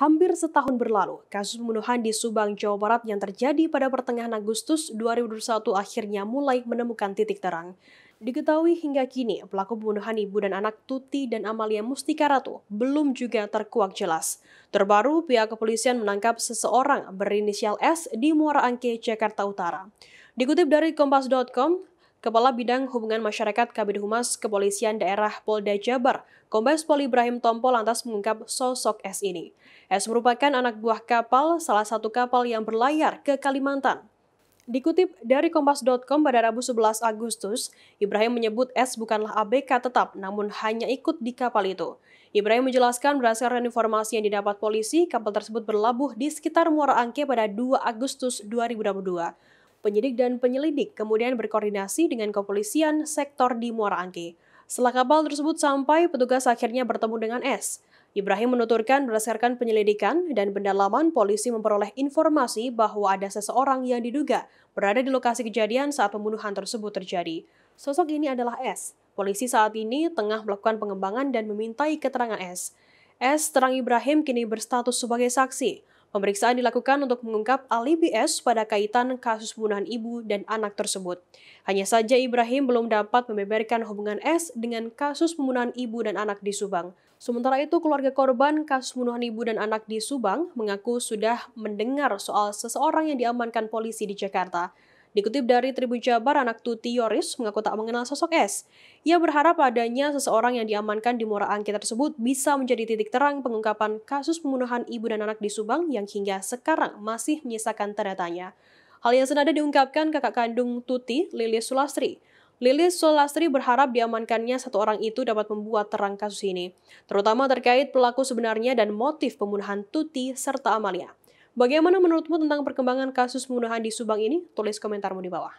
Hampir setahun berlalu, kasus pembunuhan di Subang, Jawa Barat yang terjadi pada pertengahan Agustus 2021 akhirnya mulai menemukan titik terang. Diketahui hingga kini, pelaku pembunuhan ibu dan anak Tuti dan Amalia Mustika Ratu belum juga terkuak jelas. Terbaru, pihak kepolisian menangkap seseorang berinisial S di Muara Angke, Jakarta Utara. Dikutip dari Kompas.com, Kepala Bidang Hubungan Masyarakat Kabid Humas Kepolisian Daerah Polda Jabar, Kombes Pol Ibrahim Tompo lantas mengungkap sosok S ini. S merupakan anak buah kapal, salah satu kapal yang berlayar ke Kalimantan. Dikutip dari Kompas.com pada Rabu 11 Agustus, Ibrahim menyebut S bukanlah ABK tetap, namun hanya ikut di kapal itu. Ibrahim menjelaskan berdasarkan informasi yang didapat polisi, kapal tersebut berlabuh di sekitar Muara Angke pada 2 Agustus 2022. Penyidik dan penyelidik kemudian berkoordinasi dengan kepolisian sektor di Muara Angke. Setelah kapal tersebut sampai, petugas akhirnya bertemu dengan S. Ibrahim menuturkan berdasarkan penyelidikan dan pendalaman polisi memperoleh informasi bahwa ada seseorang yang diduga berada di lokasi kejadian saat pembunuhan tersebut terjadi. Sosok ini adalah S. Polisi saat ini tengah melakukan pengembangan dan memintai keterangan S. S terang Ibrahim kini berstatus sebagai saksi. Pemeriksaan dilakukan untuk mengungkap alibi S pada kaitan kasus pembunuhan ibu dan anak tersebut. Hanya saja Ibrahim belum dapat membeberkan hubungan S dengan kasus pembunuhan ibu dan anak di Subang. Sementara itu, keluarga korban kasus pembunuhan ibu dan anak di Subang mengaku sudah mendengar soal seseorang yang diamankan polisi di Jakarta. Dikutip dari Tribun Jabar, anak Tuti Yoris mengaku tak mengenal sosok S. Ia berharap adanya seseorang yang diamankan di Muara Angke tersebut bisa menjadi titik terang pengungkapan kasus pembunuhan ibu dan anak di Subang yang hingga sekarang masih menyisakan tanda tanya. Hal yang senada diungkapkan kakak kandung Tuti, Lilis Sulastri. Lilis Sulastri berharap diamankannya satu orang itu dapat membuat terang kasus ini, terutama terkait pelaku sebenarnya dan motif pembunuhan Tuti serta Amalia. Bagaimana menurutmu tentang perkembangan kasus pembunuhan di Subang ini? Tulis komentarmu di bawah.